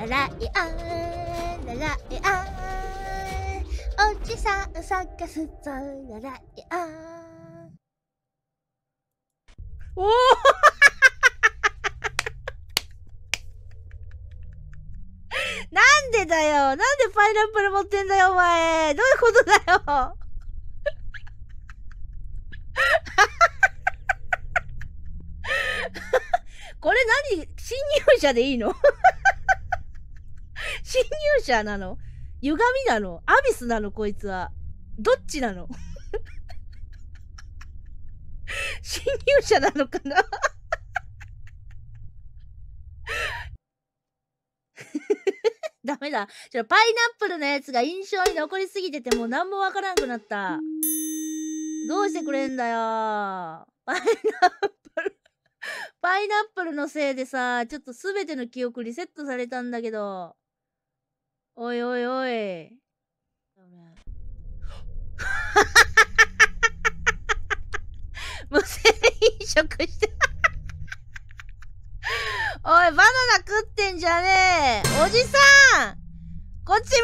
ララいあんララいあんおじさん探すぞララいあんおおなんでだよなんでパイナップル持ってんだよお前どういうことだよこれ何侵入者でいいの侵入者なの歪みなのアビスなのこいつは。どっちなの 侵入者なのかな ダメだ。ちょ、パイナップルのやつが印象に残りすぎててもう何もわからんくなった。どうしてくれんだよ。パイナップル パイナップルのせいでさ、ちょっと全ての記憶リセットされたんだけど。おいおいおい。無線飲食しておい、バナナ食ってんじゃねえ。おじさんこっちみ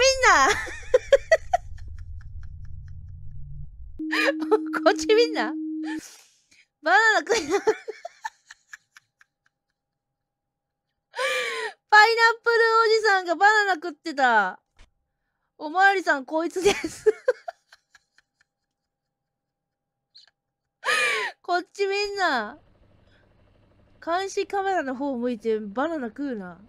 んな こっちみんなバナナ食いなパイナップルおじさんがバナナ食ってた。おまわりさん、こいつです こっちみんな。監視カメラの方向いてバナナ食うな。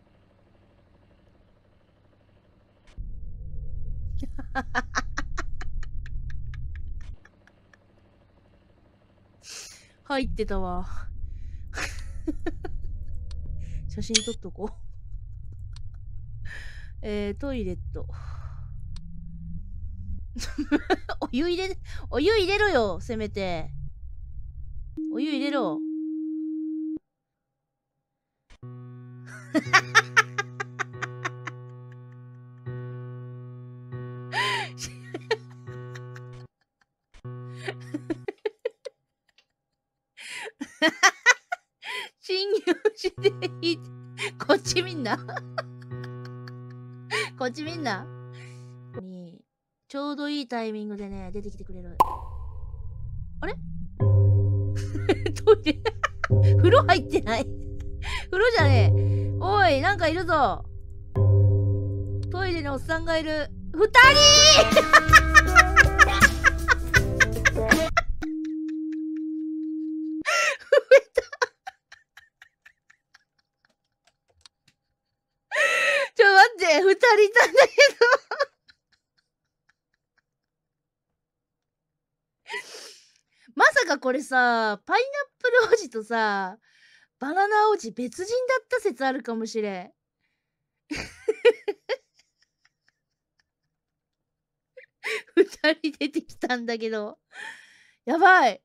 入ってたわ 写真撮っとこうえー、トイレット。お湯入れ、お湯入れろよ、せめて。お湯入れろ。信 用していい。こっちみんなこっちみんなに、ちょうどいいタイミングでね、出てきてくれる。あれ トイレ風呂入ってない風呂じゃねえ。おい、なんかいるぞ。トイレにおっさんがいる。二人二人いたんだけど まさかこれさ、パイナップル王子とさ、バナナ王子別人だった説あるかもしれん。二人出てきたんだけど。やばい。